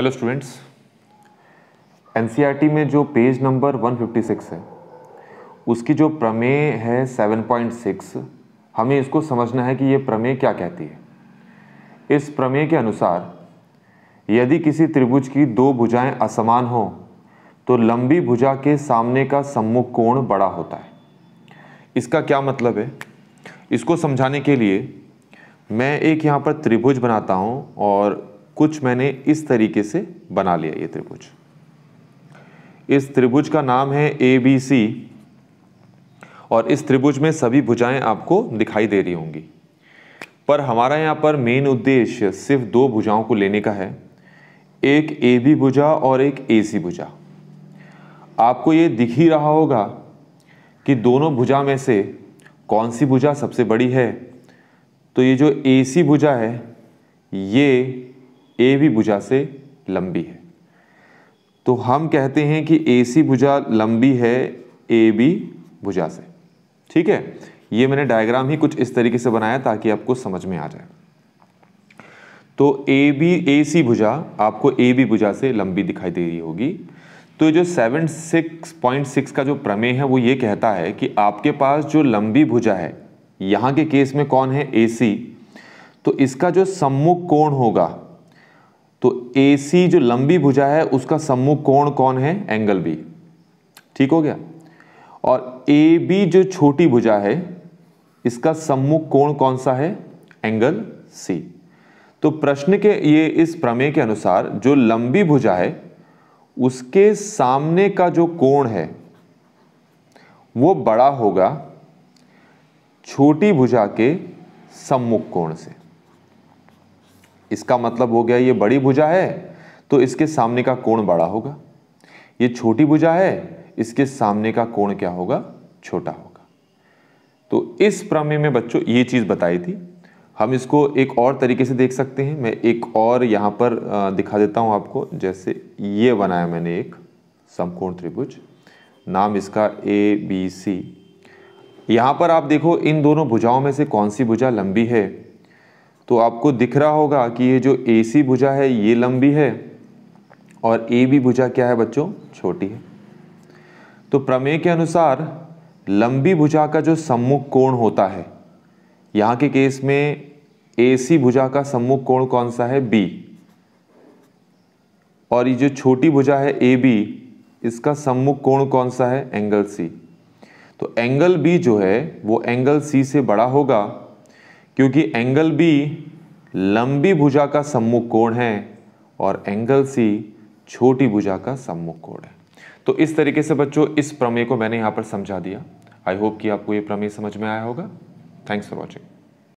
hello students NCERT में जो page number 156 है उसकी जो प्रमेय है 7.6 हमें इसको समझना है कि ये प्रमेय क्या कहती है इस प्रमेय के अनुसार यदि किसी त्रिभुज की दो भुजाएं असमान हों तो लंबी भुजा के सामने का सम्मुख कोण बड़ा होता है इसका क्या मतलब है इसको समझाने के लिए मैं एक यहाँ पर त्रिभुज बनाता हूँ और कुछ मैंने इस तरीके से बना लिया ये त्रिभुज इस त्रिभुज का नाम है ए बी सी और इस त्रिभुज में सभी भुजाएं आपको दिखाई दे रही होंगी पर हमारा यहाँ पर मेन उद्देश्य सिर्फ दो भुजाओं को लेने का है एक ए बी भुजा और एक ए सी भुजा आपको ये दिख ही रहा होगा कि दोनों भुजा में से कौन सी भुजा सबसे बड़ी है तो ये जो ए सी भुजा है ये ए भी भुजा से लंबी है तो हम कहते हैं कि ए सी भुजा लंबी है ए बी भुजा से ठीक है ये मैंने डायग्राम ही कुछ इस तरीके से बनाया ताकि आपको समझ में आ जाए तो ए बी ए सी भुजा आपको ए बी भुजा से लंबी दिखाई दे रही होगी तो जो 76.6 का जो प्रमेय है वो ये कहता है कि आपके पास जो लंबी भुजा है यहाँ के केस में कौन है ए सी तो इसका जो सम्मुख कोण होगा तो सी जो लंबी भुजा है उसका सम्मुख कोण कौन है एंगल बी ठीक हो गया और बी जो छोटी भुजा है इसका सम्मुख कोण कौन सा है एंगल सी तो प्रश्न के ये इस प्रमेय के अनुसार जो लंबी भुजा है उसके सामने का जो कोण है वो बड़ा होगा छोटी भुजा के सम्मुख कोण से इसका मतलब हो गया ये बड़ी भुजा है तो इसके सामने का कोण बड़ा होगा ये छोटी भुजा है इसके सामने का कोण क्या होगा छोटा होगा तो इस प्रमेय में बच्चों ये चीज़ बताई थी हम इसको एक और तरीके से देख सकते हैं मैं एक और यहां पर दिखा देता हूं आपको जैसे ये बनाया मैंने एक समकोण त्रिभुज नाम इसका ए बी सी यहां पर आप देखो इन दोनों भुजाओं में से कौन सी भुजा लंबी है तो आपको दिख रहा होगा कि ये जो ए सी भुजा है ये लंबी है और ए बी भुजा क्या है बच्चों छोटी है तो प्रमेय के अनुसार लंबी भुजा का जो सम्मुख कोण होता है यहां के केस में ए सी भुजा का सम्मुख कोण कौन सा है बी और ये जो छोटी भुजा है ए बी इसका सम्मुख कोण कौन सा है एंगल सी तो एंगल बी जो है वो एंगल सी से बड़ा होगा क्योंकि एंगल बी लंबी भुजा का सम्मुख कोण है और एंगल सी छोटी भुजा का सम्मुख कोण है तो इस तरीके से बच्चों इस प्रमेय को मैंने यहां पर समझा दिया आई होप कि आपको यह प्रमेय समझ में आया होगा थैंक्स फॉर वॉचिंग